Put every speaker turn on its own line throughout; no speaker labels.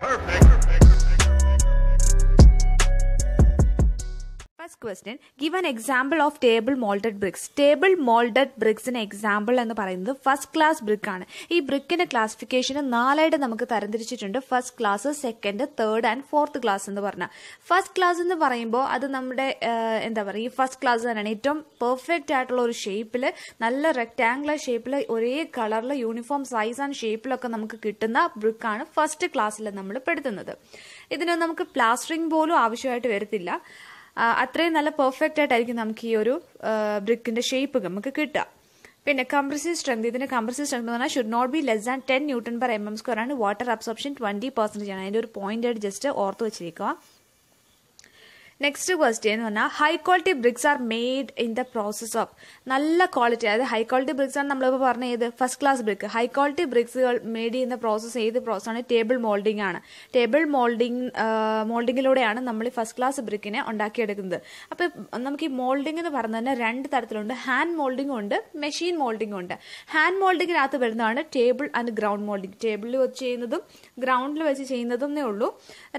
Perfect. Perfect. First question give an example of table moulded bricks table moulded ബ്രിക്സിന് example എന്ന് പറയുന്നത് first class brick ആണ് ഈ ബ്രിക്കിന്റെ ക്ലാസിഫിക്കേഷന് നാലായിട്ട് നമുക്ക് തരംതിരിച്ചിട്ടുണ്ട് first class second third and fourth class എന്ന് പറഞ്ഞാൽ ഫസ്റ്റ് ക്ലാസ് എന്ന് പറയുമ്പോൾ അത് നമ്മുടെ എന്താ പറയുക ഈ ഫസ്റ്റ് ക്ലാസ് തന്നെയാണ് ഏറ്റവും പെർഫെക്റ്റ് ആയിട്ടുള്ള ഒരു ഷേപ്പിൽ നല്ല റെക്റ്റാംഗുലർ ഷേപ്പിൽ ഒരേ കളറിൽ യൂണിഫോം സൈസ് ആൻഡ് ഷേപ്പിലൊക്കെ നമുക്ക് കിട്ടുന്ന ആണ് ഫസ്റ്റ് ക്ലാസ്സിൽ നമ്മൾ പെടുത്തുന്നത് ഇതിന് നമുക്ക് പ്ലാസ്റ്ററിംഗ് പോലും ആവശ്യമായിട്ട് വരത്തില്ല അത്രയും നല്ല പെർഫെക്റ്റ് ആയിട്ടായിരിക്കും നമുക്ക് ഈ ഒരു ബ്രിക്കിന്റെ ഷേപ്പ് നമുക്ക് കിട്ടുക പിന്നെ കംപ്രസീവ് സ്ട്രെങ്ത് ഇതിന്റെ കംപ്രസീവ് സ്ട്രെങ്ത് എന്ന് പറഞ്ഞാൽ should not be less than ten newton per M M square ആണ് വാട്ടർ അബ്സോർപ്ഷൻ ട്വന്റി പെർസെന്റേജ് ആണ് അതിന്റെ ഒരു പോയിന്റ് ആയിട്ട് ജസ്റ്റ് ഓർത്ത് വെച്ചിരിക്കുക നെക്സ്റ്റ് ക്വസ്റ്റ്യൻ എന്ന് പറഞ്ഞാൽ high quality bricks are made in the process of നല്ല ക്വാളിറ്റി അതായത് ഹൈ ക്വാളിറ്റി ബ്രിക്സ് ആണ് നമ്മളിപ്പോൾ പറഞ്ഞ ഏത് first class brick high quality ബ്രിക്സുകൾ മെയ്ഡ് ചെയ്യുന്ന പ്രോസസ്സ് ഏത് പ്രോസസ് ആണ് ടേബിൾ മോൾഡിംഗ് ആണ് ടേബിൾ മോൾഡിംഗ് മോൾഡിങ്ങിലൂടെയാണ് നമ്മൾ ഫസ്റ്റ് ക്ലാസ് ബ്രിക്കിനെ ഉണ്ടാക്കിയെടുക്കുന്നത് അപ്പോൾ നമുക്ക് ഈ മോൾഡിംഗ് എന്ന് പറഞ്ഞ തന്നെ രണ്ട് തരത്തിലുണ്ട് ഹാൻഡ് മോൾഡിംഗ് ഉണ്ട് മെഷീൻ മോൾഡിംഗ് ഉണ്ട് ഹാൻഡ് മോൾഡിങ്ങിനകത്ത് വരുന്നതാണ് ടേബിൾ ആൻഡ് ഗ്രൗണ്ട് മോൾഡിംഗ് ടേബിളിൽ വെച്ച് ചെയ്യുന്നതും ഗ്രൗണ്ടിൽ വെച്ച് ചെയ്യുന്നതും ഉള്ളൂ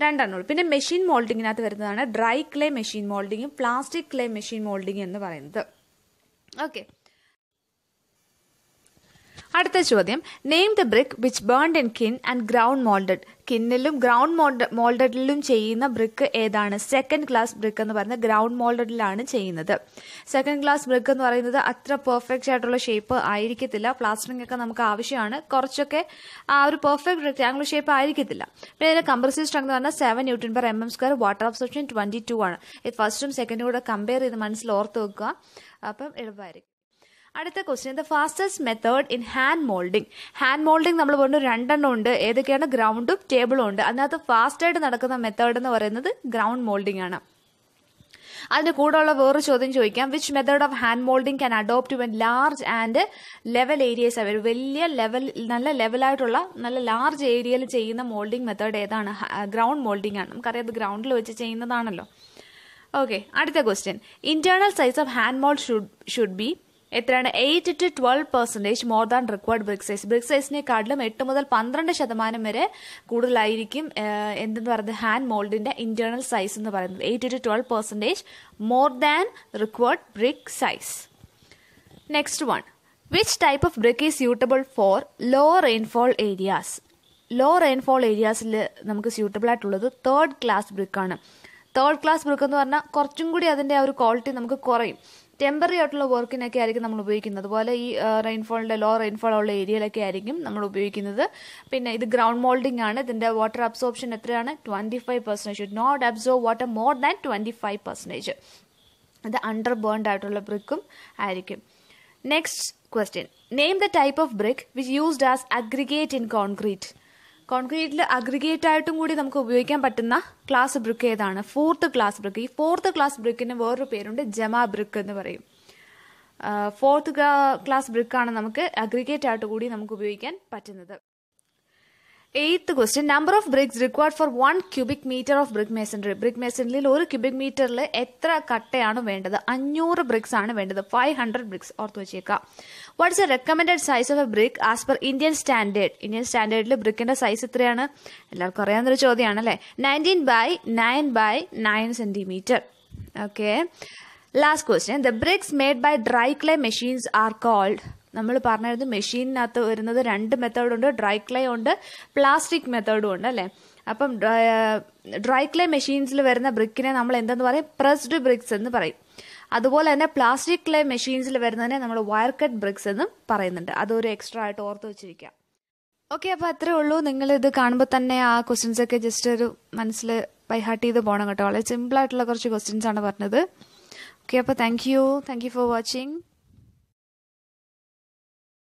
രണ്ടെണ്ണം ഉള്ളൂ പിന്നെ മെഷീൻ മോൾഡിങ്ങിനകത്ത് വരുന്നതാണ് ഡ്രൈ ക്ലേ മെഷീൻ മോൾഡിങ്ങും പ്ലാസ്റ്റിക് ക്ലേ മെഷീൻ മോൾഡിങ് എന്ന് പറയുന്നത് ഓക്കെ അടുത്ത ചോദ്യം name the brick which burned in kiln and ground moulded സ്കിന്നിലും ഗ്രൗണ്ട് മോൾഡ് മോൾഡഡിലും ചെയ്യുന്ന ബ്രിക്ക് ഏതാണ് സെക്കൻഡ് ക്ലാസ് ബ്രിക്ക് എന്ന് പറയുന്നത് ഗ്രൗണ്ട് മോൾഡഡിലാണ് ചെയ്യുന്നത് സെക്കൻഡ് ക്ലാസ് ബ്രിക്ക് എന്ന് പറയുന്നത് അത്ര പെർഫെക്റ്റ് ആയിട്ടുള്ള ഷേപ്പ് ആയിരിക്കത്തില്ല പ്ലാസ്റ്ററിംഗ് ഒക്കെ നമുക്ക് ആവശ്യമാണ് കുറച്ചൊക്കെ ആ ഒരു പെർഫെക്റ്റ് റെക്ടാംഗുലർ ഷേപ്പ് ആയിരിക്കത്തില്ല പിന്നെ ഇതിന്റെ കംപ്രസീവ് സ്ട്രെങ്ത് എന്ന് പറഞ്ഞാൽ seven newton per M M square water absorption twenty two ആണ് ഇത് ഫസ്റ്റും സെക്കൻഡും കൂടെ കമ്പയർ ചെയ്ത് മനസ്സിൽ ഓർത്ത് വെക്കുക അപ്പം എളുപ്പമായിരിക്കും അടുത്ത question the fastest method in hand moulding hand moulding നമ്മൾ പറഞ്ഞു രണ്ടെണ്ണം ഉണ്ട് ഏതൊക്കെയാണ് ഗ്രൗണ്ടും ടേബിളും ഉണ്ട് അതിനകത്ത് ഫാസ്റ്റായിട്ട് നടക്കുന്ന മെത്തേഡ് എന്ന് പറയുന്നത് ഗ്രൗണ്ട് മോൾഡിംഗ് ആണ് അതിന് കൂടെയുള്ള വേറൊരു ചോദ്യം ചോദിക്കാം which method of hand moulding can adopt when large and level areas അവർ വലിയ ലെവൽ നല്ല ലെവലായിട്ടുള്ള നല്ല ലാർജ് ഏരിയയിൽ ചെയ്യുന്ന മോൾഡിംഗ് മെത്തേഡ് ഏതാണ് ഗ്രൗണ്ട് മോൾഡിംഗ് ആണ് നമുക്കറിയാം അത് ഗ്രൗണ്ടിൽ വെച്ച് ചെയ്യുന്നതാണല്ലോ ഓക്കെ അടുത്ത question internal size of hand mould should should be എത്രയാണ് eight to twelve percentage more than required brick size brick സൈസിനെക്കാട്ടിലും എട്ട് മുതൽ പന്ത്രണ്ട് ശതമാനം വരെ കൂടുതലായിരിക്കും എന്തെന്ന് പറയുന്നത് ഹാൻഡ് മോൾഡിന്റെ ഇന്റേണൽ സൈസ് എന്ന് പറയുന്നത് eight to twelve percentage more than required brick size next one which type of brick is suitable for low rainfall areas low rainfall ഏരിയാസിൽ നമുക്ക് സ്യൂട്ടബിൾ ആയിട്ടുള്ളത് തേർഡ് ക്ലാസ് ബ്രിക്കാണ് തേർഡ് ക്ലാസ് ബ്രിക്ക് എന്ന് പറഞ്ഞാൽ കുറച്ചും കൂടി അതിൻ്റെ ആ ഒരു ക്വാളിറ്റി നമുക്ക് കുറയും ടെമ്പററി ആയിട്ടുള്ള വർക്കിനൊക്കെ ആയിരിക്കും നമ്മൾ ഉപയോഗിക്കുന്നത് അതുപോലെ ഈ റെയിൻഫോളിൻ്റെ ലോ റെയിൻഫോൾ ഉള്ള ഏരിയയിലൊക്കെ ആയിരിക്കും നമ്മൾ ഉപയോഗിക്കുന്നത് പിന്നെ ഇത് ഗ്രൗണ്ട് മോൾഡിംഗ് ആണ് ഇതിൻ്റെ വാട്ടർ അബ്സോർപ്ഷൻ എത്രയാണ് twenty five percentage should not absorb water more than twenty five percentage അത് അണ്ടർ ബേൺഡ് ആയിട്ടുള്ള ബ്രിക്കും ആയിരിക്കും next question name the type of brick which used as aggregate in concrete കോൺക്രീറ്റിൽ aggregate ആയിട്ടും കൂടി നമുക്ക് ഉപയോഗിക്കാൻ പറ്റുന്ന ക്ലാസ് ബ്രിക്ക് ഏതാണ് ഫോർത്ത് ക്ലാസ് ബ്രിക്ക് ഈ ഫോർത്ത് ക്ലാസ് ബ്രിക്കിന് വേറൊരു പേരുണ്ട് ജമാ ബ്രിക്ക് എന്ന് പറയും ഫോർത്ത് ക്ലാസ് ബ്രിക്കാണ് നമുക്ക് അഗ്രിഗേറ്റ് ആയിട്ട് കൂടി നമുക്ക് ഉപയോഗിക്കാൻ പറ്റുന്നത് eighth question number of bricks required for one cubic metre of brick masonry brick മേസൻറിയിൽ ഒരു ക്യൂബിക് മീറ്ററിൽ എത്ര കട്ടയാണ് വേണ്ടത് അഞ്ഞൂറ് ബ്രിക്സ് ആണ് വേണ്ടത് ഫൈവ് ഹൺഡ്രഡ് ബ്രിക്സ് ഓർത്ത് വെച്ചേക്കാം what's a recommend size of a brick as per Indian standard Indian സ്റ്റാൻഡേർഡിൽ ബ്രിക്കിന്റെ സൈസ് എത്രയാണ് എല്ലാവർക്കും അറിയാവുന്നൊരു ചോദ്യമാണ് അല്ലേ nineteen by nine by nine centimetre okay last question the bricks made by dry clay machines are called നമ്മൾ പറഞ്ഞിരുന്നു മെഷീനിനകത്ത് വരുന്നത് രണ്ട് മെത്തേഡുണ്ട് ഡ്രൈ ക്ലേ ഉണ്ട് പ്ലാസ്റ്റിക് മെത്തേഡും ഉണ്ട് അല്ലേ അപ്പം ഡ്രൈ ക്ലേ മെഷീൻസിൽ വരുന്ന ബ്രിക്കിനെ നമ്മൾ എന്തെന്ന് പറയും പ്രസ്ഡ് ബ്രിക്സ് എന്ന് പറയും അതുപോലെ തന്നെ പ്ലാസ്റ്റിക് ക്ലേ മെഷീൻസിൽ വരുന്നതിനെ നമ്മൾ വയർ കട്ട് ബ്രിക്സ് എന്നും പറയുന്നുണ്ട് അതൊരു എക്സ്ട്രാ ആയിട്ട് ഓർത്ത് വെച്ചിരിക്കാം ഓക്കെ അപ്പോൾ അത്രേ ഉള്ളൂ നിങ്ങൾ ഇത് കാണുമ്പോൾ തന്നെ ആ ക്വസ്റ്റ്യൻസ് ഒക്കെ ജസ്റ്റ് ഒരു മനസ്സിൽ ബൈഹാർട്ട് ചെയ്ത് പോകണം കേട്ടോ വളരെ സിമ്പിൾ ആയിട്ടുള്ള കുറച്ച് ക്വസ്റ്റ്യൻസ് ആണ് പറഞ്ഞത് ഓക്കെ അപ്പോൾ thank you thank you for watching